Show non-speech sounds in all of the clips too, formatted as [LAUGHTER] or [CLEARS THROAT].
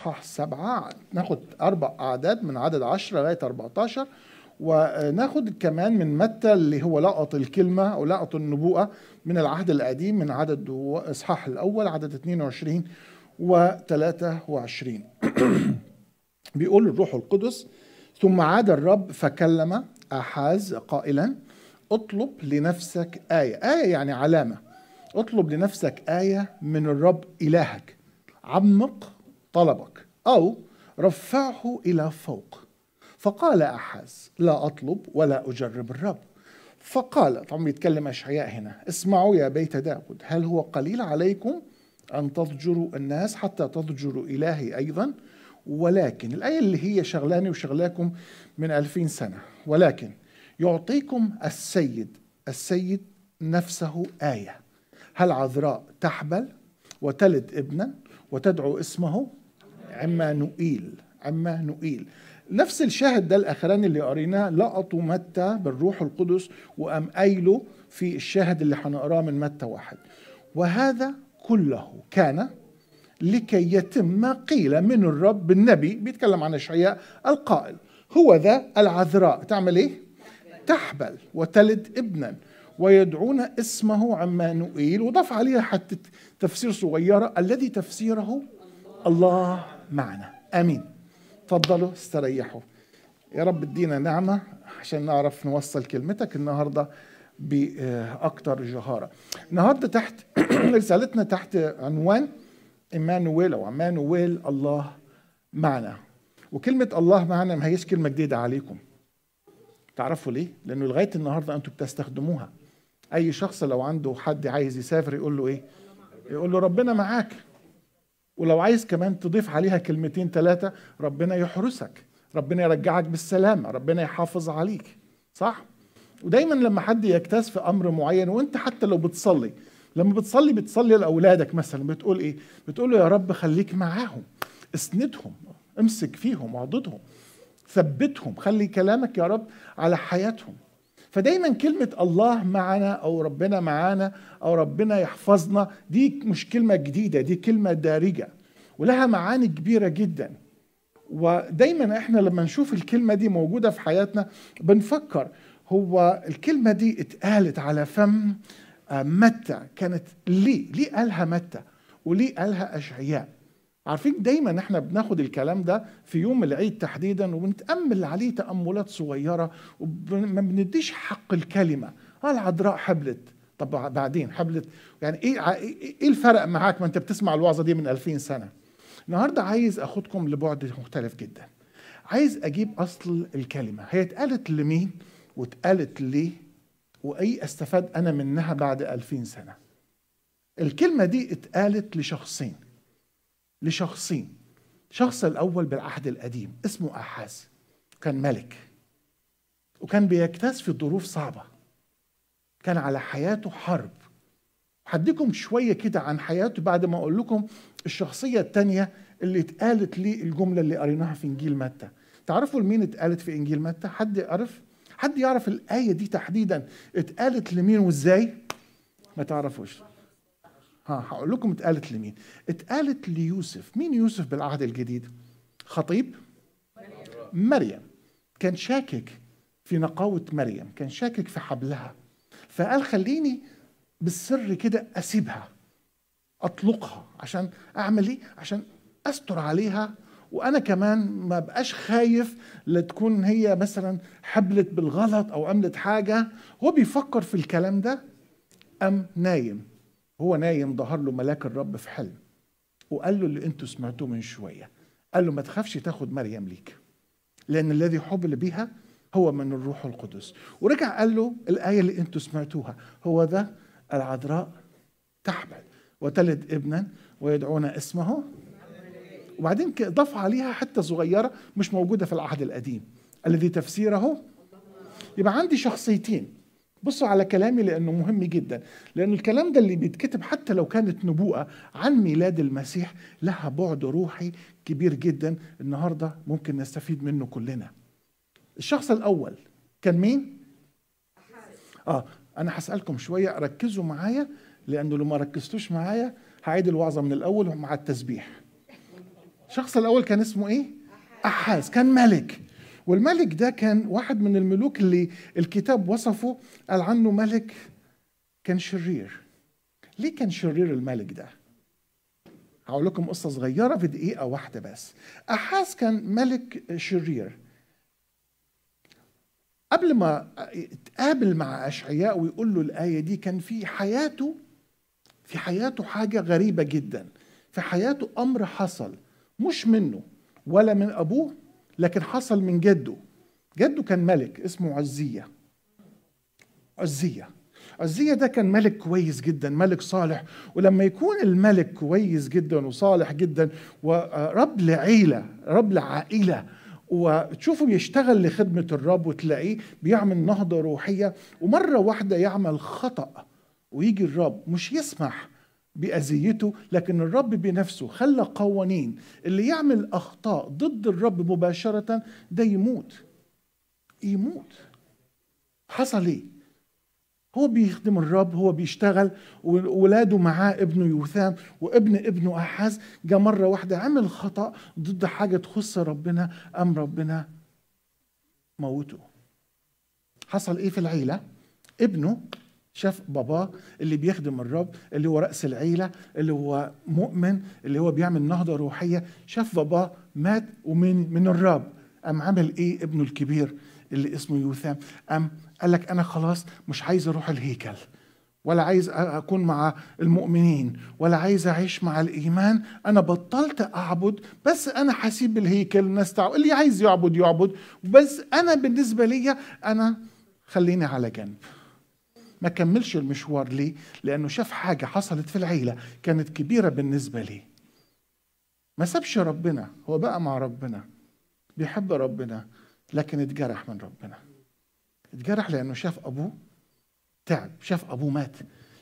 اصحاح سبعه ناخد اربع اعداد من عدد 10 لغايه 14 وناخد كمان من متى اللي هو لقط الكلمه او لقط النبوءه من العهد القديم من عدد اصحاح الاول عدد 22 و23 [CLEARS THROAT] بيقول الروح القدس ثم عاد الرب فكلم احاز قائلا اطلب لنفسك ايه ايه يعني علامه اطلب لنفسك ايه من الرب الهك عمق طلبك أو رفعه إلى فوق فقال أحاز لا أطلب ولا أجرب الرب فقال طبعا بيتكلم أشعياء هنا اسمعوا يا بيت داود هل هو قليل عليكم أن تضجروا الناس حتى تضجروا إلهي أيضا ولكن الآية اللي هي شغلاني وشغلاكم من ألفين سنة ولكن يعطيكم السيد السيد نفسه آية هل عذراء تحبل وتلد ابنا وتدعو اسمه عمانوئيل عمانوئيل نفس الشاهد ده الاخراني اللي قريناه لقطوا متى بالروح القدس وقام قايله في الشاهد اللي هنقراه من متى واحد وهذا كله كان لكي يتم ما قيل من الرب النبي بيتكلم عن اشعياء القائل هو ذا العذراء تعمل ايه تحبل وتلد ابنا ويدعون اسمه عمانوئيل وضاف عليها حتى تفسير صغيره الذي تفسيره الله معنا امين تفضلوا استريحوا يا رب ادينا نعمه عشان نعرف نوصل كلمتك النهارده باكثر جهاره النهارده تحت [CLEARS THROAT] رسالتنا تحت عنوان ايمانويل او ايمانويل الله معنا وكلمه الله معنا ما هيش كلمه جديده عليكم تعرفوا ليه لانه لغايه النهارده انتم بتستخدموها اي شخص لو عنده حد عايز يسافر يقول له ايه يقول له ربنا معاك ولو عايز كمان تضيف عليها كلمتين ثلاثة ربنا يحرسك ربنا يرجعك بالسلامة ربنا يحافظ عليك صح؟ ودايما لما حد يجتاز في أمر معين وانت حتى لو بتصلي لما بتصلي بتصلي لأولادك مثلا بتقول إيه؟ بتقول له يا رب خليك معاهم اسندهم امسك فيهم وعضدهم ثبتهم خلي كلامك يا رب على حياتهم فدايما كلمة الله معنا أو ربنا معانا أو ربنا يحفظنا دي مش كلمة جديدة دي كلمة دارجة ولها معاني كبيرة جدا ودايما احنا لما نشوف الكلمة دي موجودة في حياتنا بنفكر هو الكلمة دي اتقالت على فم آه، متى كانت ليه؟ ليه قالها متى؟ وليه قالها أشعياء؟ عارفين دايما احنا بناخد الكلام ده في يوم العيد تحديدا وبنتامل عليه تاملات صغيره وما بنديش حق الكلمه قال العذراء حبلت طب بعدين حبلت يعني إيه, ايه ايه الفرق معاك ما انت بتسمع الوعظه دي من 2000 سنه النهارده عايز اخدكم لبعد مختلف جدا عايز اجيب اصل الكلمه هي اتقالت لمين واتقالت ليه وايه استفاد انا منها بعد 2000 سنه الكلمه دي اتقالت لشخصين لشخصين الشخص الأول بالعهد القديم اسمه أحاز كان ملك وكان بيجتاز ظروف صعبة كان على حياته حرب هديكم شوية كده عن حياته بعد ما أقول لكم الشخصية التانية اللي اتقالت لي الجملة اللي قريناها في إنجيل متى تعرفوا لمين اتقالت في إنجيل متى حد يعرف حد يعرف الآية دي تحديدا اتقالت لمين وإزاي ما تعرفوش ها هقول لكم اتقالت لمين اتقالت ليوسف مين يوسف بالعهد الجديد خطيب مريم, مريم. كان شاكك في نقاوة مريم كان شاكك في حبلها فقال خليني بالسر كده أسيبها أطلقها عشان أعمل إيه؟ عشان أستر عليها وأنا كمان ما بقاش خايف لتكون هي مثلا حبلت بالغلط أو عملت حاجة هو بيفكر في الكلام ده أم نايم هو نايم ظهر له ملاك الرب في حلم وقال له اللي انتوا سمعتوه من شويه قال له ما تخافش تاخد مريم ليك لان الذي حبل بها هو من الروح القدس ورجع قال له الايه اللي انتوا سمعتوها هو ذا العذراء تحبل وتلد ابنا ويدعون اسمه وبعدين ضاف عليها حته صغيره مش موجوده في العهد القديم الذي تفسيره يبقى عندي شخصيتين بصوا على كلامي لانه مهم جدا لان الكلام ده اللي بيتكتب حتى لو كانت نبوءه عن ميلاد المسيح لها بعد روحي كبير جدا النهارده ممكن نستفيد منه كلنا الشخص الاول كان مين اه انا هسالكم شويه ركزوا معايا لانه لو ما ركزتوش معايا هعيد الوعظه من الاول مع التسبيح الشخص الاول كان اسمه ايه احاز كان ملك والملك ده كان واحد من الملوك اللي الكتاب وصفه قال عنه ملك كان شرير ليه كان شرير الملك ده هقول لكم قصه صغيره في دقيقه واحده بس احاس كان ملك شرير قبل ما يتقابل مع اشعياء ويقول له الايه دي كان في حياته في حياته حاجه غريبه جدا في حياته امر حصل مش منه ولا من ابوه لكن حصل من جده جده كان ملك اسمه عزية عزية عزية ده كان ملك كويس جدا ملك صالح ولما يكون الملك كويس جدا وصالح جدا ورب لعيلة رب لعائلة وتشوفه بيشتغل لخدمة الرب وتلاقيه بيعمل نهضة روحية ومرة واحدة يعمل خطأ ويجي الرب مش يسمح بأذيته لكن الرب بنفسه خلى قوانين اللي يعمل أخطاء ضد الرب مباشرة ده يموت يموت حصل ايه هو بيخدم الرب هو بيشتغل وولاده معاه ابنه يوثام وابن ابنه احاز جه مره واحده عمل خطا ضد حاجه تخص ربنا قام ربنا موته حصل ايه في العيله ابنه شاف باباه اللي بيخدم الرب اللي هو رأس العيلة اللي هو مؤمن اللي هو بيعمل نهضة روحية شاف باباه مات ومن من الرب قام عمل ايه ابنه الكبير اللي اسمه يوثام قام قال لك انا خلاص مش عايز اروح الهيكل ولا عايز اكون مع المؤمنين ولا عايز اعيش مع الايمان انا بطلت اعبد بس انا حسيب الهيكل الناس تعبد اللي عايز يعبد يعبد بس انا بالنسبه لي انا خليني على جنب ما كملش المشوار ليه لانه شاف حاجه حصلت في العيله كانت كبيره بالنسبه ليه ما سابش ربنا هو بقى مع ربنا بيحب ربنا لكن اتجرح من ربنا اتجرح لانه شاف ابوه تعب شاف ابوه مات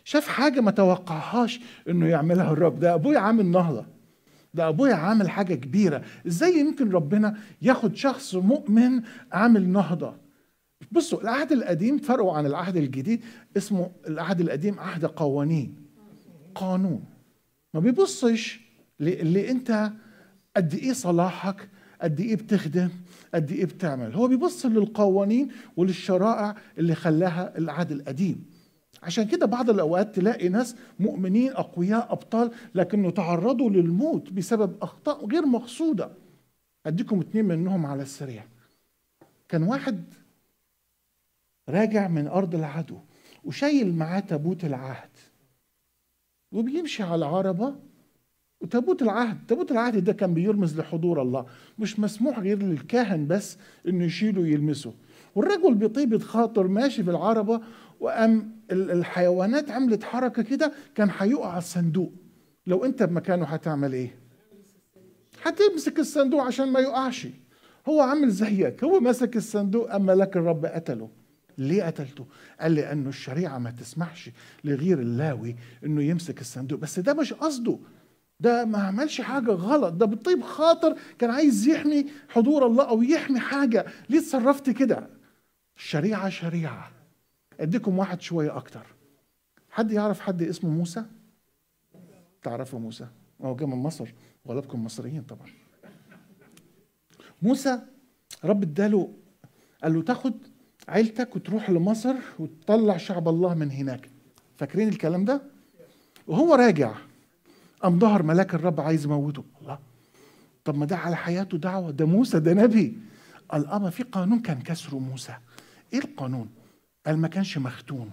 شاف حاجه ما توقعهاش انه يعملها الرب ده ابويا عامل نهضه ده ابويا عامل حاجه كبيره ازاي يمكن ربنا ياخد شخص مؤمن عامل نهضه بصوا العهد القديم فرقه عن العهد الجديد اسمه العهد القديم عهد قوانين قانون ما بيبصش اللي انت قد ايه صلاحك قد ايه بتخدم قد ايه بتعمل هو بيبص للقوانين وللشرائع اللي خلاها العهد القديم عشان كده بعض الاوقات تلاقي ناس مؤمنين اقوياء ابطال لكنه تعرضوا للموت بسبب اخطاء غير مقصوده اديكم اتنين منهم على السريع كان واحد راجع من أرض العدو وشايل معاه تابوت العهد وبيمشي على العربة وتابوت العهد تابوت العهد ده كان بيرمز لحضور الله مش مسموح غير للكاهن بس انه يشيله ويلمسه والرجل بطيبة خاطر ماشي في العربة وقام الحيوانات عملت حركة كده كان هيقع على الصندوق لو انت بمكانه هتعمل ايه هتمسك الصندوق عشان ما يقعش هو عامل زيك هو مسك الصندوق اما لك الرب قتله ليه قتلته؟ قال لي أنه الشريعة ما تسمحش لغير اللاوي أنه يمسك الصندوق بس ده مش قصده ده ما عملش حاجة غلط ده بالطيب خاطر كان عايز يحمي حضور الله أو يحمي حاجة ليه اتصرفت كده؟ الشريعة شريعة أديكم واحد شوية أكتر حد يعرف حد اسمه موسى؟ تعرفوا موسى؟ هو جاي من مصر وغالبكم مصريين طبعا موسى رب اداله قال له تاخد عيلتك وتروح لمصر وتطلع شعب الله من هناك فاكرين الكلام ده وهو راجع قام ظهر ملاك الرب عايز يموته الله طب ما ده على حياته دعوه ده موسى ده نبي قال اه ما في قانون كان كسره موسى ايه القانون قال ما كانش مختون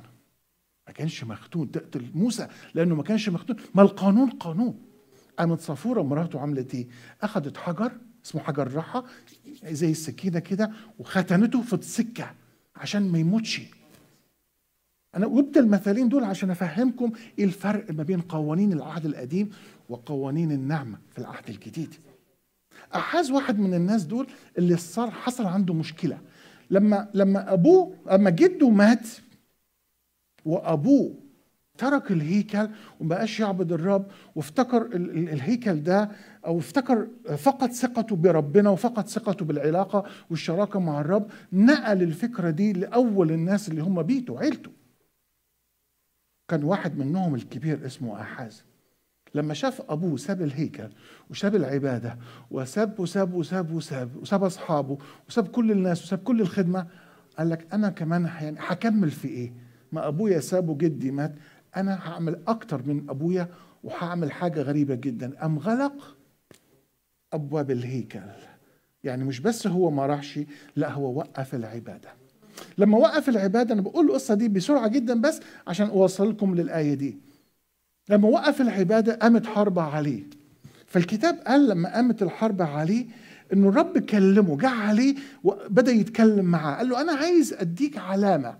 ما كانش مختون تقتل موسى لانه ما كانش مختون ما القانون قانون قامت صفوره مراته عملت ايه اخذت حجر اسمه حجر راحه زي السكينه كده وختنته في السكه عشان ما يموتش انا جبت المثالين دول عشان افهمكم ايه الفرق ما بين قوانين العهد القديم وقوانين النعمه في العهد الجديد احاز واحد من الناس دول اللي صار حصل عنده مشكله لما لما ابوه لما جده مات وابوه ترك الهيكل وما بقاش يعبد الرب وافتكر الهيكل ده او افتكر فقد ثقته بربنا وفقد ثقته بالعلاقه والشراكه مع الرب نقل الفكره دي لاول الناس اللي هم بيته عيلته كان واحد منهم الكبير اسمه احاز لما شاف ابوه ساب الهيكل وساب العباده وساب وساب وساب وساب وساب اصحابه وساب كل الناس وساب كل الخدمه قال لك انا كمان يعني هكمل في ايه؟ ما ابويا ساب وجدي مات انا هعمل اكتر من ابويا وهعمل حاجه غريبه جدا قام غلق ابواب الهيكل يعني مش بس هو ما راحش لا هو وقف العباده لما وقف العباده انا بقول القصه دي بسرعه جدا بس عشان اوصلكم للايه دي لما وقف العباده قامت حرب عليه فالكتاب قال لما قامت الحرب عليه انه الرب كلمه جه عليه وبدا يتكلم معاه قال له انا عايز اديك علامه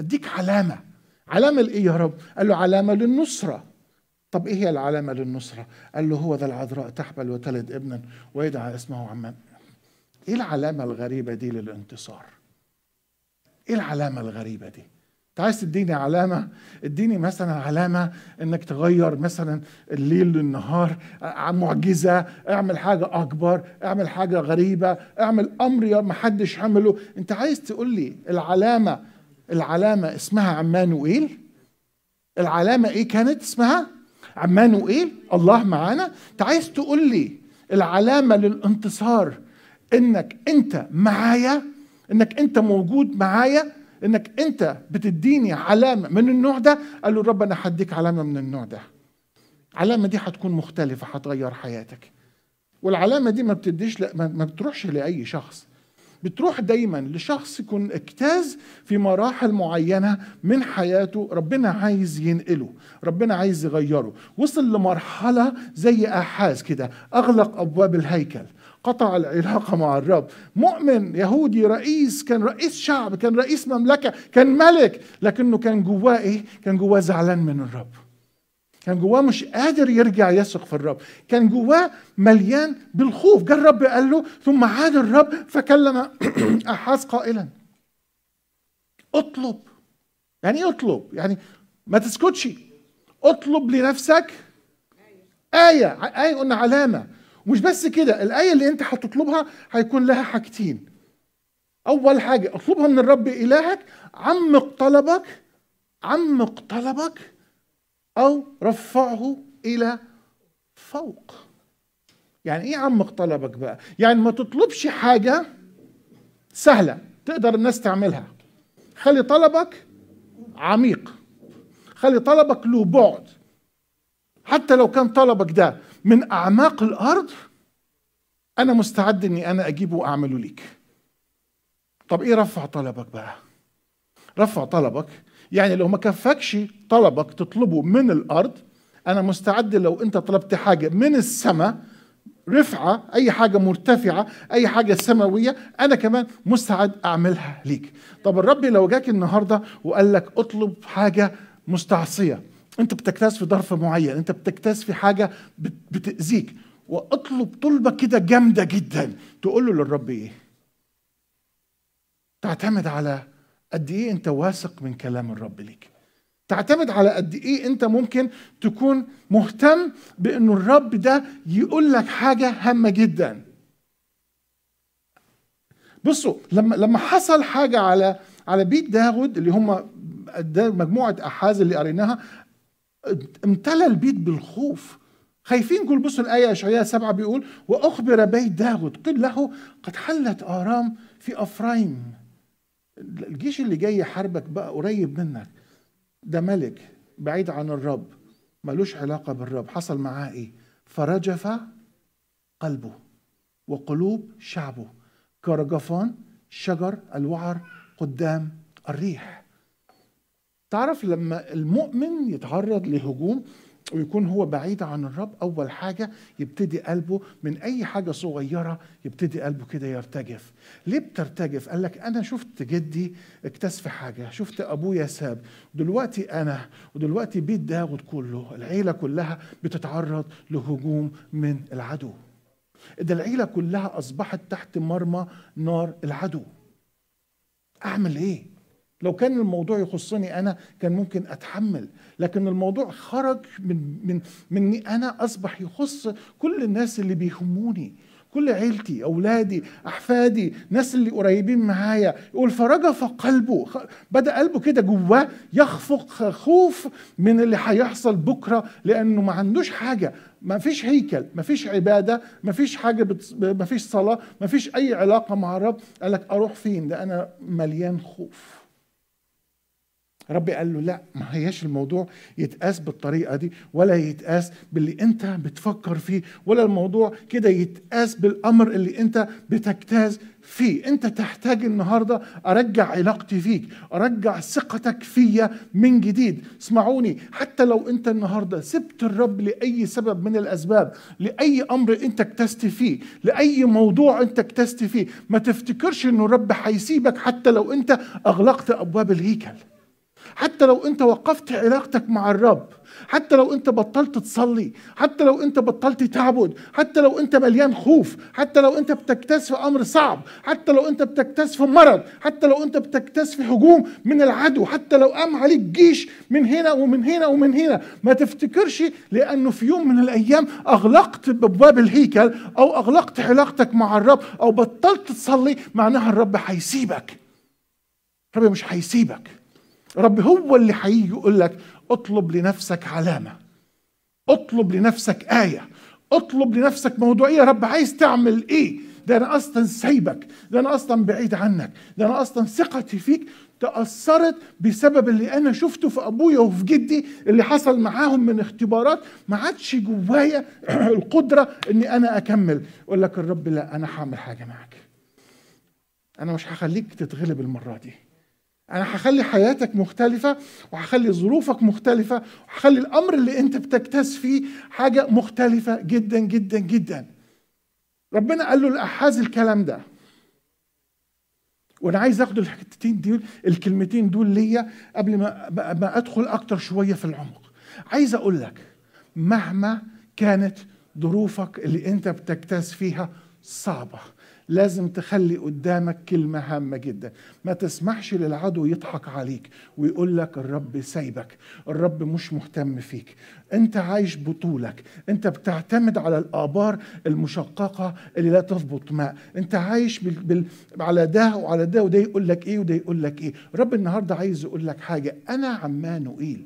اديك علامه علامة لإيه يا رب؟ قال له علامة للنصرة طب إيه هي العلامة للنصرة؟ قال له هو ذا العذراء تحبل وتلد ابنا ويدعى اسمه عمام إيه العلامة الغريبة دي للانتصار؟ إيه العلامة الغريبة دي؟ انت عايز تديني علامة اديني مثلا علامة انك تغير مثلا الليل للنهار معجزة اعمل حاجة اكبر اعمل حاجة غريبة اعمل امر ما حدش عمله انت عايز تقول لي العلامة العلامة اسمها عمانوئيل العلامة ايه كانت اسمها عمانوئيل الله معانا انت عايز تقول لي العلامة للانتصار انك انت معايا انك انت موجود معايا انك انت بتديني علامة من النوع ده قال له رب انا هديك علامة من النوع ده العلامة دي هتكون مختلفة هتغير حياتك والعلامة دي ما بتديش لا ما بتروحش لأي شخص بتروح دايما لشخص يكون اجتاز في مراحل معينه من حياته ربنا عايز ينقله ربنا عايز يغيره وصل لمرحله زي احاز كده اغلق ابواب الهيكل قطع العلاقه مع الرب مؤمن يهودي رئيس كان رئيس شعب كان رئيس مملكه كان ملك لكنه كان جواه ايه كان جواه زعلان من الرب كان جواه مش قادر يرجع يثق في الرب كان جواه مليان بالخوف جاء الرب قال له ثم عاد الرب فكلم [CLEARS THROAT] أحاز قائلا اطلب يعني ايه اطلب يعني ما تسكتش اطلب لنفسك آية آية قلنا علامة ومش بس كده الآية اللي أنت هتطلبها هيكون لها حاجتين أول حاجة اطلبها من الرب إلهك عمق طلبك عمق طلبك أو رفعه إلى فوق يعني إيه عمق طلبك بقى يعني ما تطلبش حاجة سهلة تقدر الناس تعملها خلي طلبك عميق خلي طلبك له بعد حتى لو كان طلبك ده من أعماق الأرض أنا مستعد إني أنا أجيبه وأعمله ليك طب إيه رفع طلبك بقى رفع طلبك يعني لو ما كفكش طلبك تطلبه من الارض انا مستعد لو انت طلبت حاجه من السماء رفعه اي حاجه مرتفعه اي حاجه سماويه انا كمان مستعد اعملها ليك طب الرب لو جاك النهارده وقال لك اطلب حاجه مستعصيه انت بتكتاز في ظرف معين انت بتكتاز في حاجه بتاذيك واطلب طلبه كده جامده جدا تقول له للرب ايه تعتمد على قد ايه انت واثق من كلام الرب ليك تعتمد على قد ايه انت ممكن تكون مهتم بانه الرب ده يقول لك حاجه هامه جدا بصوا لما لما حصل حاجه على على بيت داود اللي هم مجموعه احاز اللي قريناها امتلى البيت بالخوف خايفين كل بصوا الآية إشعياء سبعة بيقول وأخبر بيت داود قيل له قد حلت آرام في أفرايم الجيش اللي جاي يحاربك بقى قريب منك ده ملك بعيد عن الرب ملوش علاقه بالرب حصل معاه ايه فرجف قلبه وقلوب شعبه كرجفان شجر الوعر قدام الريح تعرف لما المؤمن يتعرض لهجوم ويكون هو بعيد عن الرب أول حاجة يبتدي قلبه من أي حاجة صغيرة يبتدي قلبه كده يرتجف ليه بترتجف؟ قال لك أنا شفت جدي اكتس في حاجة شفت أبويا ساب دلوقتي أنا ودلوقتي بيت داود كله العيلة كلها بتتعرض لهجوم من العدو ده العيلة كلها أصبحت تحت مرمى نار العدو أعمل إيه؟ لو كان الموضوع يخصني انا كان ممكن اتحمل لكن الموضوع خرج من من مني انا اصبح يخص كل الناس اللي بيهموني كل عيلتي اولادي احفادي ناس اللي قريبين معايا يقول فرجف قلبه بدا قلبه كده جواه يخفق خوف من اللي هيحصل بكره لانه ما عندوش حاجه ما فيش هيكل ما فيش عباده ما فيش حاجه بتص... ما فيش صلاه ما فيش اي علاقه مع الرب قال لك اروح فين ده انا مليان خوف ربي قال له لا ما هياش الموضوع يتقاس بالطريقة دي ولا يتقاس باللي انت بتفكر فيه ولا الموضوع كده يتقاس بالأمر اللي انت بتجتاز فيه انت تحتاج النهاردة ارجع علاقتي فيك ارجع ثقتك فيا من جديد اسمعوني حتى لو انت النهاردة سبت الرب لأي سبب من الاسباب لأي امر انت اكتست فيه لأي موضوع انت اكتست فيه ما تفتكرش أنه الرب هيسيبك حتى لو انت اغلقت ابواب الهيكل حتى لو انت وقفت علاقتك مع الرب حتى لو انت بطلت تصلي حتى لو انت بطلت تعبد حتى لو انت مليان خوف حتى لو انت بتكتسف امر صعب حتى لو انت بتكتسف مرض حتى لو انت بتكتسف هجوم من العدو حتى لو قام عليك جيش من هنا ومن هنا ومن هنا ما تفتكرش لانه في يوم من الايام اغلقت ابواب الهيكل او اغلقت علاقتك مع الرب او بطلت تصلي معناها الرب هيسيبك الرب مش هيسيبك رب هو اللي حقيقي يقول لك اطلب لنفسك علامه اطلب لنفسك ايه اطلب لنفسك موضوعيه رب عايز تعمل ايه ده انا اصلا سايبك ده انا اصلا بعيد عنك ده انا اصلا ثقتي فيك تاثرت بسبب اللي انا شفته في ابويا وفي جدي اللي حصل معاهم من اختبارات ما عادش جوايا [CLEARS THROAT] القدره اني انا اكمل يقول لك الرب لا انا هعمل حاجه معاك انا مش هخليك تتغلب المره دي انا هخلي حياتك مختلفه وهخلي ظروفك مختلفه وهخلي الامر اللي انت بتجتاز فيه حاجه مختلفه جدا جدا جدا ربنا قال له لاحاز الكلام ده وانا عايز اخد الحتتين دول الكلمتين دول ليا قبل ما ما ادخل اكتر شويه في العمق عايز اقول لك مهما كانت ظروفك اللي انت بتجتاز فيها صعبه لازم تخلي قدامك كلمة هامة جدا ما تسمحش للعدو يضحك عليك ويقول لك الرب سايبك الرب مش مهتم فيك انت عايش بطولك انت بتعتمد على الآبار المشققة اللي لا تضبط ماء انت عايش بال... بال... على ده وعلى ده وده يقول لك ايه وده يقول لك ايه رب النهاردة عايز يقول لك حاجة أنا عمانوئيل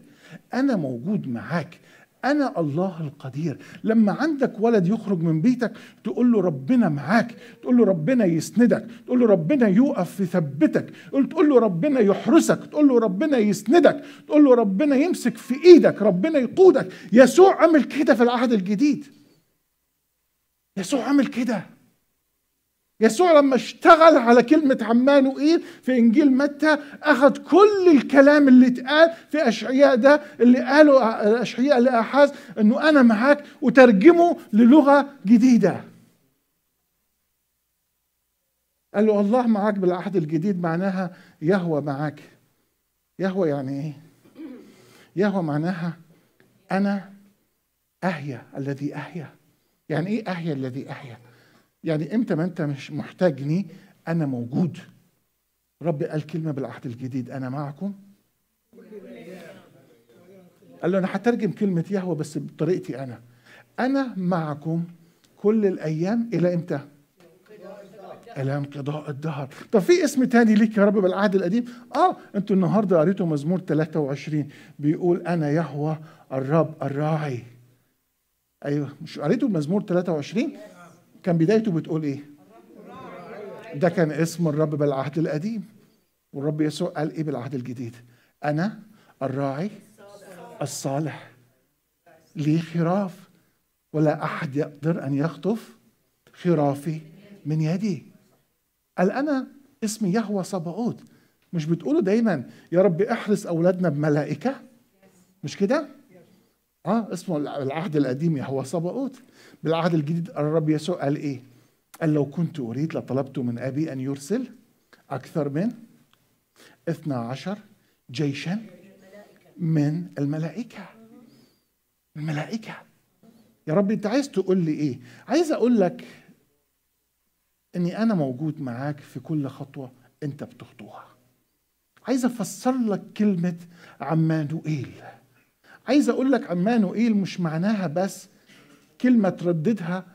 أنا موجود معاك أنا الله القدير لما عندك ولد يخرج من بيتك تقول له ربنا معاك تقول له ربنا يسندك تقول له ربنا يوقف يثبتك تقول له ربنا يحرسك تقول له ربنا يسندك تقول له ربنا يمسك في إيدك ربنا يقودك يسوع عمل كده في العهد الجديد يسوع عمل كده يسوع لما اشتغل على كلمة عمان في إنجيل متى أخذ كل الكلام اللي اتقال في أشعياء ده اللي قاله أشعياء لأحاز إنه أنا معاك وترجمه للغة جديدة. قال له الله معاك بالعهد الجديد معناها يهوى معاك. يهوى يعني إيه؟ يهوى معناها أنا أهيا الذي أهيا يعني إيه أهيا الذي أهيا يعني امتى ما انت مش محتاجني انا موجود رب قال كلمه بالعهد الجديد انا معكم قال له انا هترجم كلمه يهوه بس بطريقتي انا انا معكم كل الايام الى امتى الى انقضاء الدهر طب في اسم تاني ليك يا رب بالعهد القديم اه انتوا النهارده قريتوا مزمور 23 بيقول انا يهوه الرب الراعي ايوه مش قريتوا مزمور 23 كان بدايته بتقول ايه ده كان اسم الرب بالعهد القديم والرب يسوع قال ايه بالعهد الجديد انا الراعي الصالح لي خراف ولا احد يقدر ان يخطف خرافي من يدي قال انا اسمي يهوى صباؤوت مش بتقولوا دايما يا رب احرس اولادنا بملائكه مش كده اه اسمه العهد القديم هو سبقوت بالعهد الجديد الرب يسوع قال ايه؟ قال لو كنت اريد لطلبت من ابي ان يرسل اكثر من 12 جيشا من الملائكه الملائكه يا رب انت عايز تقول لي ايه؟ عايز اقول لك اني انا موجود معاك في كل خطوه انت بتخطوها. عايز افسر لك كلمه عمانوئيل إيه عايز اقول لك عمانوئيل مش معناها بس كلمه ترددها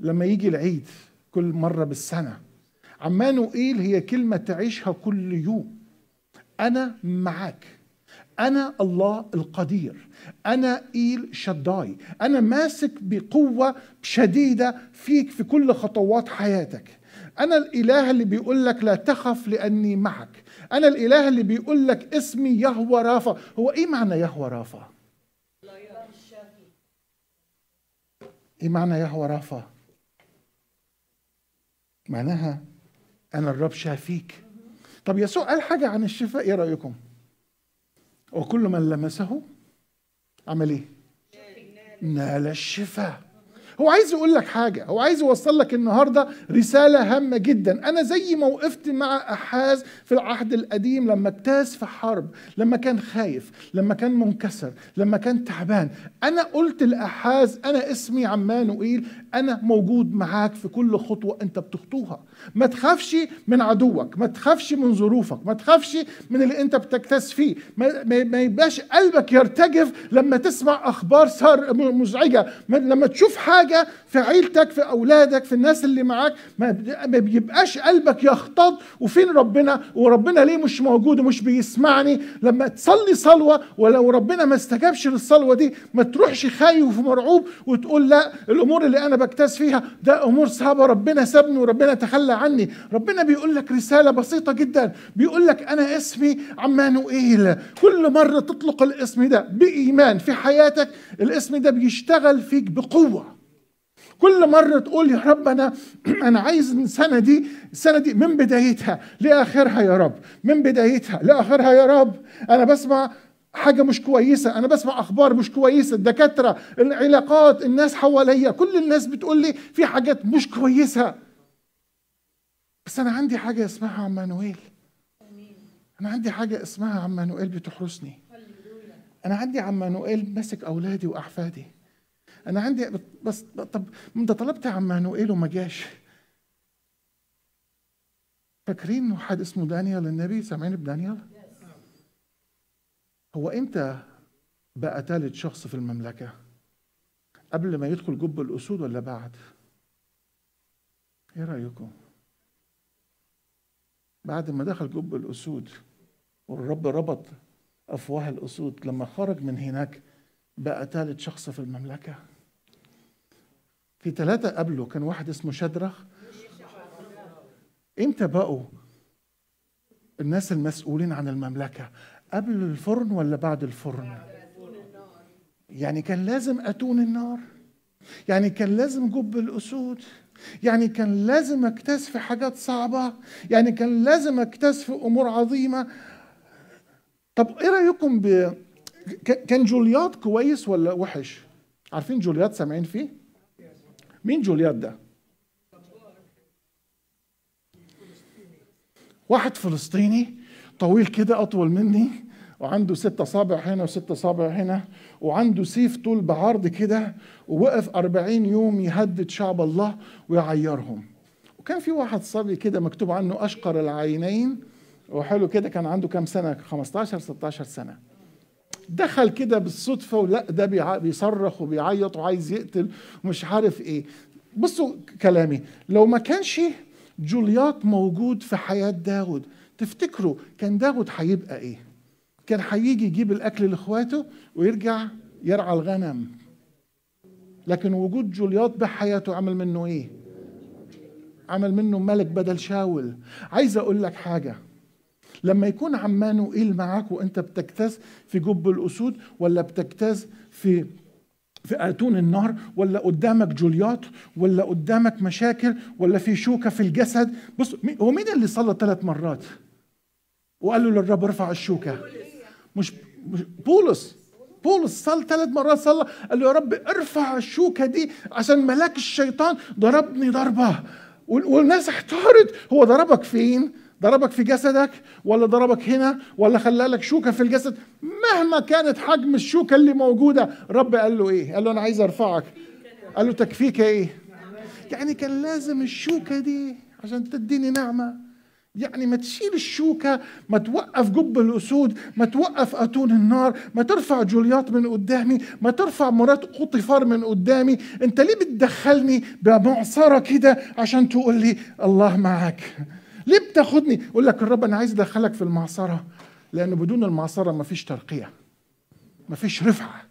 لما يجي العيد كل مره بالسنه عمانوئيل هي كلمه تعيشها كل يوم انا معاك انا الله القدير انا ايل شداي انا ماسك بقوه شديده فيك في كل خطوات حياتك انا الاله اللي بيقول لك لا تخف لاني معك انا الاله اللي بيقول لك اسمي يهوى رافا هو ايه معنى يهوى رافا ايه معنى يهوى رافا معناها انا الرب شافيك طب يسوع قال حاجه عن الشفاء ايه رايكم وكل من لمسه عمل ايه نال الشفاء هو عايز يقول لك حاجه هو عايز يوصل لك النهارده رساله هامه جدا انا زي ما وقفت مع احاز في العهد القديم لما اكتاز في حرب لما كان خايف لما كان منكسر لما كان تعبان انا قلت لاحاز انا اسمي عمانوئيل انا موجود معاك في كل خطوه انت بتخطوها ما تخافش من عدوك ما تخافش من ظروفك ما تخافش من اللي انت بتكتاز فيه ما, ما يبقاش قلبك يرتجف لما تسمع اخبار مزعجه لما تشوف حاجه حاجة في عيلتك في أولادك في الناس اللي معاك ما بيبقاش قلبك يختض وفين ربنا وربنا ليه مش موجود ومش بيسمعني لما تصلي صلوة ولو ربنا ما استجابش للصلوة دي ما تروحش خايف ومرعوب وتقول لا الأمور اللي أنا بجتاز فيها ده أمور صعبة ربنا سابني وربنا تخلى عني ربنا بيقول لك رسالة بسيطة جدا بيقول لك أنا اسمي عمانوئيل كل مرة تطلق الاسم ده بإيمان في حياتك الاسم ده بيشتغل فيك بقوه كل مرة تقول يا رب أنا [CLEARS THROAT] أنا عايز السنة دي السنة دي من بدايتها لآخرها يا رب من بدايتها لآخرها يا رب أنا بسمع حاجه مش كويسه انا بسمع اخبار مش كويسه الدكاتره العلاقات الناس حواليا كل الناس بتقول لي في حاجات مش كويسه بس انا عندي حاجه اسمها عمانويل انا عندي حاجه اسمها عمانويل بتحرسني انا عندي عمانويل ماسك اولادي واحفادي انا عندي بس طب انت طلبت يا عم مانوئيل وما جاش فاكرين انه حد اسمه دانيال النبي سامعين بدانيال هو امتى بقى ثالث شخص في المملكه قبل ما يدخل جب الاسود ولا بعد ايه رايكم بعد ما دخل جب الاسود والرب ربط افواه الاسود لما خرج من هناك بقى ثالث شخص في المملكه في ثلاثة قبله كان واحد اسمه شدرخ امتى بقوا الناس المسؤولين عن المملكة قبل الفرن ولا بعد الفرن يعني كان لازم أتون النار يعني كان لازم جب الأسود يعني كان لازم اكتس في حاجات صعبة يعني كان لازم اكتس في أمور عظيمة طب إيه رأيكم ب... كان جولياد كويس ولا وحش؟ عارفين جولياد سامعين فيه؟ مين جولياد ده واحد فلسطيني طويل كده اطول مني وعنده ستة صابع هنا وستة صابع هنا وعنده سيف طول بعرض كده ووقف أربعين يوم يهدد شعب الله ويعيرهم وكان في واحد صبي كده مكتوب عنه أشقر العينين وحلو كده كان عنده كام سنة 15 16 سنة دخل كده بالصدفه ولا ده بيصرخ وبيعيط وعايز يقتل ومش عارف ايه بصوا كلامي لو ما كانش جوليات موجود في حياه داود تفتكروا كان داود هيبقى ايه كان هيجي يجيب الاكل لاخواته ويرجع يرعى الغنم لكن وجود جوليات بحياته عمل منه ايه عمل منه ملك بدل شاول عايز اقول لك حاجه لما يكون عمان وقيل معاك وانت بتجتاز في جب الاسود ولا بتجتاز في في اتون النار ولا قدامك جوليات ولا قدامك مشاكل ولا في شوكه في الجسد بص هو مين اللي صلى ثلاث مرات وقال له للرب ارفع الشوكه مش, مش بولس بولس صلى ثلاث مرات صلى قال له يا رب ارفع الشوكه دي عشان ملاك الشيطان ضربني ضربه والناس احتارت هو ضربك فين؟ ضربك في جسدك ولا ضربك هنا ولا خلى لك شوكه في الجسد مهما كانت حجم الشوكه اللي موجوده رب قال له ايه قال له انا عايز ارفعك قال له تكفيك ايه يعني كان لازم الشوكه دي عشان تديني نعمه يعني ما تشيل الشوكة ما توقف جب الأسود ما توقف أتون النار ما ترفع جولياط من قدامي ما ترفع مرات قطفار من قدامي أنت ليه بتدخلني بمعصرة كده عشان تقول لي الله معك ليه بتاخدني يقول لك الرب انا عايز ادخلك في المعصره لان بدون المعصره مفيش ترقيه مفيش رفعه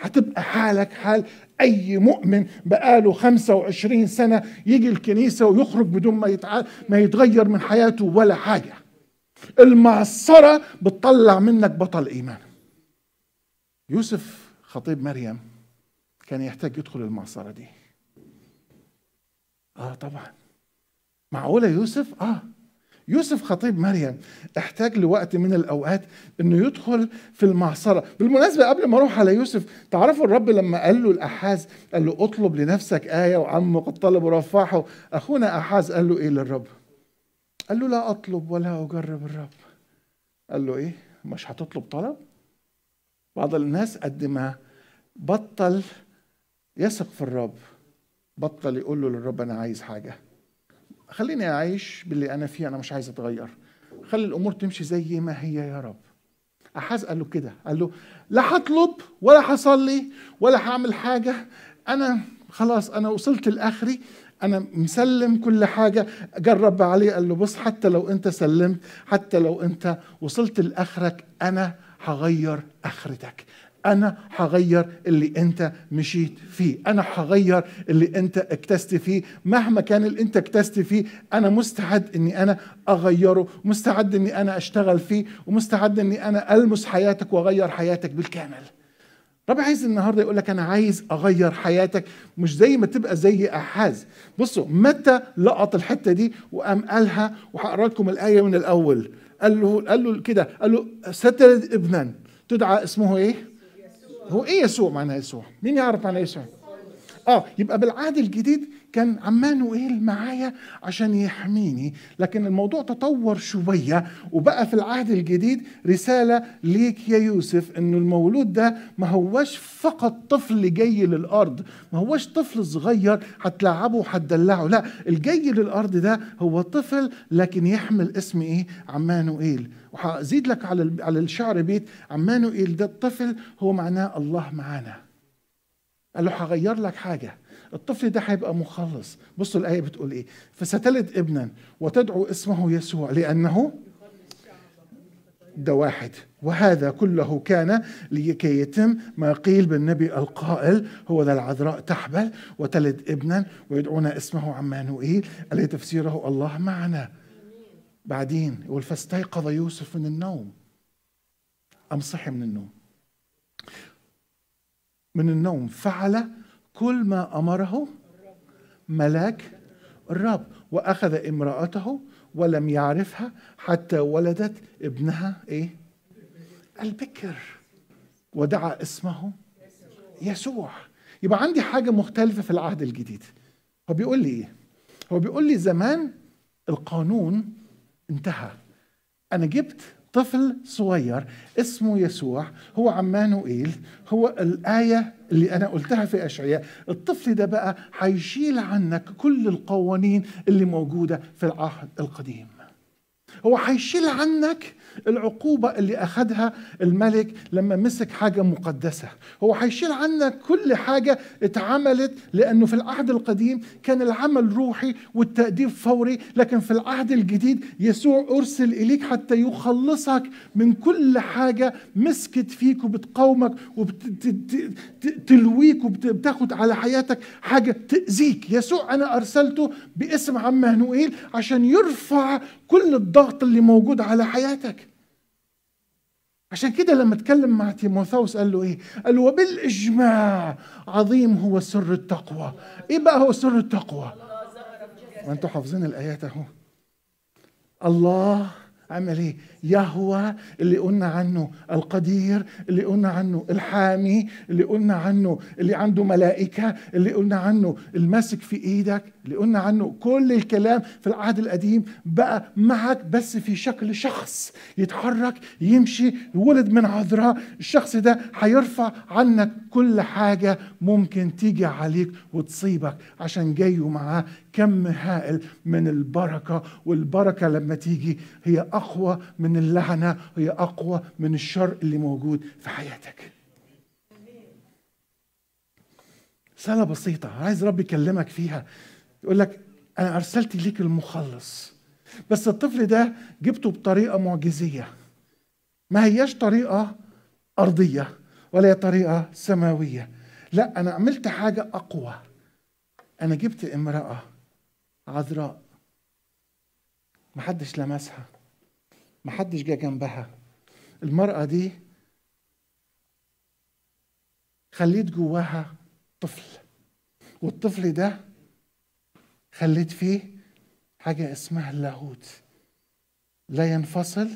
هتبقى حالك حال اي مؤمن بقاله 25 سنه يجي الكنيسه ويخرج بدون ما يتع... ما يتغير من حياته ولا حاجه المعصره بتطلع منك بطل ايمان يوسف خطيب مريم كان يحتاج يدخل المعصره دي اه طبعا معقوله يوسف اه يوسف خطيب مريم احتاج لوقت من الاوقات انه يدخل في المعصره بالمناسبه قبل ما اروح على يوسف تعرفوا الرب لما قال له الاحاز قال له اطلب لنفسك ايه وعم قد طلب اخونا احاز قال له ايه للرب قال له لا اطلب ولا اجرب الرب قال له ايه مش هتطلب طلب بعض الناس قد ما بطل يثق في الرب بطل يقول له للرب انا عايز حاجه خليني أعيش باللي أنا فيه أنا مش عايز أتغير خلي الأمور تمشي زي ما هي يا رب أحاز قال له كده قال له لا هطلب ولا هصلي ولا هعمل حاجة أنا خلاص أنا وصلت لآخري أنا مسلم كل حاجة جرب عليه قال له بص حتى لو أنت سلمت حتى لو أنت وصلت لآخرك أنا هغير آخرتك انا هغير اللي انت مشيت فيه انا هغير اللي انت اكتست فيه مهما كان اللي انت اكتست فيه انا مستعد اني انا اغيره مستعد اني انا اشتغل فيه ومستعد اني انا المس حياتك واغير حياتك بالكامل رب عايز النهارده يقول لك انا عايز اغير حياتك مش زي ما تبقى زي احاز بصوا متى لقط الحته دي وقام قالها وهقرا لكم الايه من الاول قال له قال له كده قال له ستلد ابنا تدعى اسمه ايه؟ هو ايه يسوع معنى يسوع مين يعرف معنى يسوع اه يبقى بالعهد الجديد كان عمانوئيل معايا عشان يحميني لكن الموضوع تطور شوية وبقى في العهد الجديد رسالة ليك يا يوسف انه المولود ده ما هوش فقط طفل جاي للارض ما هوش طفل صغير هتلعبه وهتدلعه لا الجاي للارض ده هو طفل لكن يحمل اسم ايه عمانوئيل وحازيد لك على على الشعر بيت عمانوئيل ده الطفل هو معناه الله معانا قال له هغير لك حاجه الطفل ده هيبقى مخلص بصوا الايه بتقول ايه فستلد ابنا وتدعو اسمه يسوع لانه ده واحد وهذا كله كان لكي يتم ما قيل بالنبي القائل هو ذا العذراء تحبل وتلد ابنا ويدعون اسمه عمانوئيل الذي تفسيره الله معنا بعدين يقول فاستيقظ يوسف من النوم قام صحي من النوم من النوم فعل كل ما امره ملاك الرب واخذ امراته ولم يعرفها حتى ولدت ابنها ايه البكر ودعا اسمه يسوع يبقى عندي حاجه مختلفه في العهد الجديد هو بيقول لي ايه هو بيقول لي زمان القانون انتهى أنا جبت طفل صغير اسمه يسوع هو عمانوئيل هو الآية اللي أنا قلتها في أشعياء الطفل ده بقى هيشيل عنك كل القوانين اللي موجودة في العهد القديم هو هيشيل عنك العقوبة اللي أخذها الملك لما مسك حاجة مقدسة هو هيشيل عنا كل حاجة اتعملت لأنه في العهد القديم كان العمل روحي والتأديب فوري لكن في العهد الجديد يسوع أرسل إليك حتى يخلصك من كل حاجة مسكت فيك وبتقاومك وبتلويك وبتاخد على حياتك حاجة تأذيك يسوع أنا أرسلته باسم عم هنوئيل عشان يرفع كل الضغط اللي موجود على حياتك عشان كده لما اتكلم مع تيموثاوس قال له ايه؟ قال له وبالاجماع عظيم هو سر التقوى. ايه بقى هو سر التقوى؟ ما انتوا حافظين الايات اهو. الله عمل ايه؟ يهوى اللي قلنا عنه القدير اللي قلنا عنه الحامي اللي قلنا عنه اللي عنده ملائكة اللي قلنا عنه الماسك في ايدك اللي قلنا عنه كل الكلام في العهد القديم بقى معك بس في شكل شخص يتحرك يمشي ولد من عذراء الشخص ده هيرفع عنك كل حاجة ممكن تيجي عليك وتصيبك عشان جاي معاه كم هائل من البركة والبركة لما تيجي هي أقوى من اللعنه هي اقوى من الشر اللي موجود في حياتك رساله بسيطه عايز ربي يكلمك فيها يقول لك انا ارسلت ليك المخلص بس الطفل ده جبته بطريقه معجزيه ما هياش طريقه ارضيه ولا هي طريقه سماويه لا انا عملت حاجه اقوى انا جبت امراه عذراء محدش لمسها محدش جه جنبها المرأة دي خليت جواها طفل والطفل ده خليت فيه حاجة اسمها اللاهوت لا ينفصل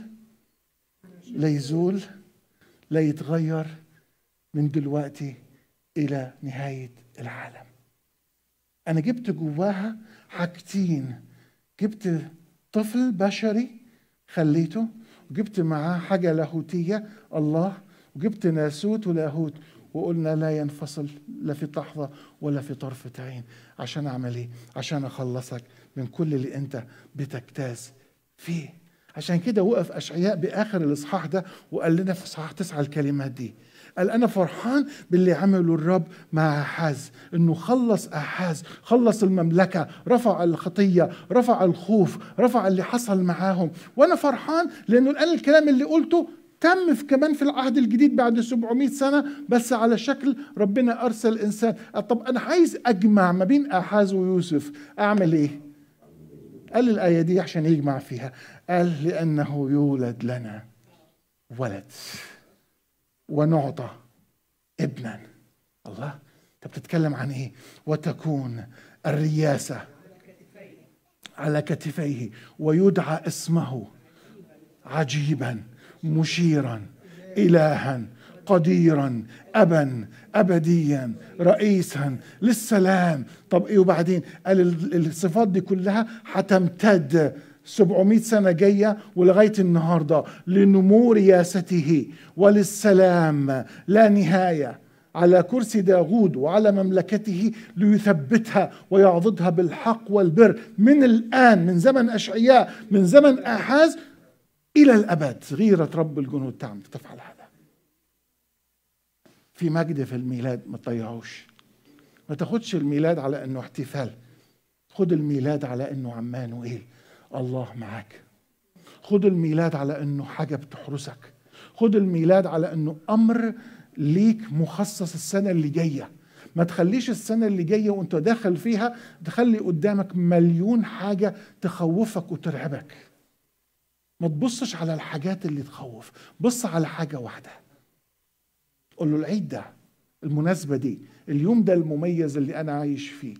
لا يزول لا يتغير من دلوقتي إلى نهاية العالم أنا جبت جواها حاجتين جبت طفل بشري خليته وجبت معاه حاجة لاهوتية الله وجبت ناسوت ولاهوت وقلنا لا ينفصل لا في لحظة ولا في طرفة عين عشان أعمل إيه؟ عشان أخلصك من كل اللي أنت بتجتاز فيه عشان كده وقف أشعياء بآخر الإصحاح ده وقال لنا في إصحاح تسعة الكلمات دي قال أنا فرحان باللي عمله الرب مع أحاز إنه خلص أحاز خلص المملكة رفع الخطية رفع الخوف رفع اللي حصل معاهم وأنا فرحان لأنه الآن الكلام اللي قلته تم في كمان في العهد الجديد بعد 700 سنة بس على شكل ربنا أرسل إنسان طب أنا عايز أجمع ما بين أحاز ويوسف أعمل إيه؟ قال الآية دي عشان يجمع فيها قال لأنه يولد لنا ولد ونعطى ابنا الله انت بتتكلم عن ايه وتكون الرياسه على كتفيه ويدعى اسمه عجيبا مشيرا الها قديرا ابا ابديا رئيسا للسلام طب ايه وبعدين قال الصفات دي كلها حتمتد 700 سنة جاية ولغاية النهاردة لنمو رياسته وللسلام لا نهاية على كرسي داوود وعلى مملكته ليثبتها ويعضدها بالحق والبر من الآن من زمن أشعياء من زمن آحاز إلى الأبد غيرة رب الجنود تعمل تفعل هذا في مجد في الميلاد ما تضيعوش ما تاخدش الميلاد على انه احتفال خد الميلاد على انه عمانوئيل إيه الله معاك خد الميلاد على انه حاجه بتحرسك خد الميلاد على انه امر ليك مخصص السنه اللي جايه ما تخليش السنه اللي جايه وانت داخل فيها تخلي قدامك مليون حاجه تخوفك وترعبك ما تبصش على الحاجات اللي تخوف بص على حاجه واحده قول له العيد ده المناسبه دي اليوم ده المميز اللي انا عايش فيه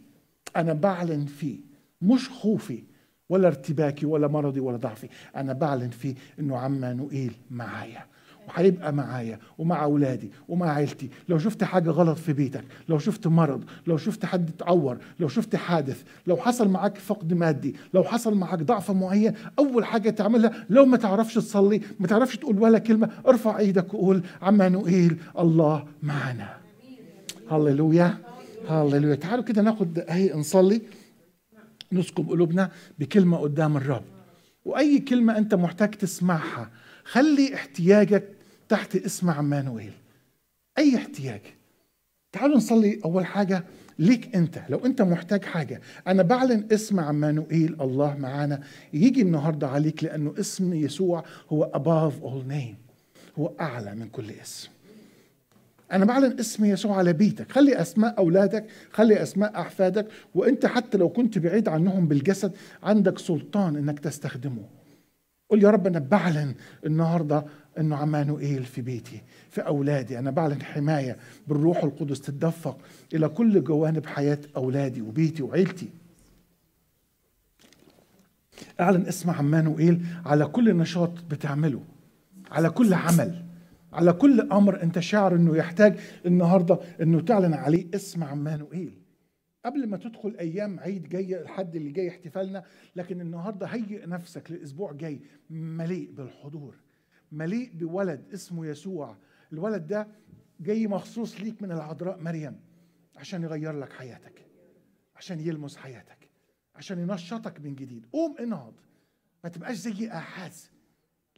انا بعلن فيه مش خوفي ولا ارتباكي ولا مرضي ولا ضعفي انا بعلن فيه انه عمانوئيل معايا وهيبقى معايا ومع اولادي ومع عيلتي لو شفت حاجه غلط في بيتك لو شفت مرض لو شفت حد اتعور لو شفت حادث لو حصل معاك فقد مادي لو حصل معاك ضعف معين اول حاجه تعملها لو ما تعرفش تصلي ما تعرفش تقول ولا كلمه ارفع ايدك وقول عمانوئيل الله معنا هللويا هللويا تعالوا كده ناخد هي نصلي نسكب قلوبنا بكلمة قدام الرب وأي كلمة أنت محتاج تسمعها خلي احتياجك تحت اسم عمانويل أي احتياج تعالوا نصلي أول حاجة ليك أنت لو أنت محتاج حاجة أنا بعلن اسم عمانوئيل الله معانا يجي النهاردة عليك لأنه اسم يسوع هو above all name هو أعلى من كل اسم انا بعلن اسم يسوع على بيتك خلي اسماء اولادك خلي اسماء احفادك وانت حتى لو كنت بعيد عنهم بالجسد عندك سلطان انك تستخدمه قل يا رب انا بعلن النهارده انه عمانوئيل في بيتي في اولادي انا بعلن حمايه بالروح القدس تتدفق الى كل جوانب حياه اولادي وبيتي وعيلتي اعلن اسم عمانوئيل على كل نشاط بتعمله على كل عمل على كل امر انت شاعر انه يحتاج النهارده انه تعلن عليه اسم عمانوئيل قبل ما تدخل ايام عيد جايه الحد اللي جاي احتفالنا لكن النهارده هيئ نفسك لاسبوع جاي مليء بالحضور مليء بولد اسمه يسوع الولد ده جاي مخصوص ليك من العذراء مريم عشان يغير لك حياتك عشان يلمس حياتك عشان ينشطك من جديد قوم انهض ما تبقاش زي احاسي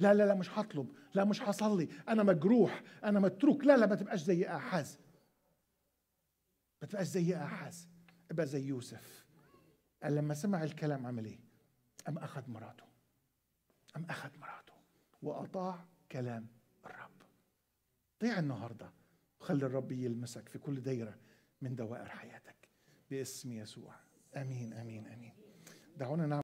لا لا لا مش هطلب لا مش هصلي انا مجروح انا متروك لا لا ما تبقاش زي احاز ما تبقاش زي احاز ابقى زي يوسف قال لما سمع الكلام عمل ايه قام اخذ مراته قام اخذ مراته واطاع كلام الرب طيع النهارده وخلي الرب يلمسك في كل دايره من دوائر حياتك باسم يسوع امين امين امين دعونا نعمل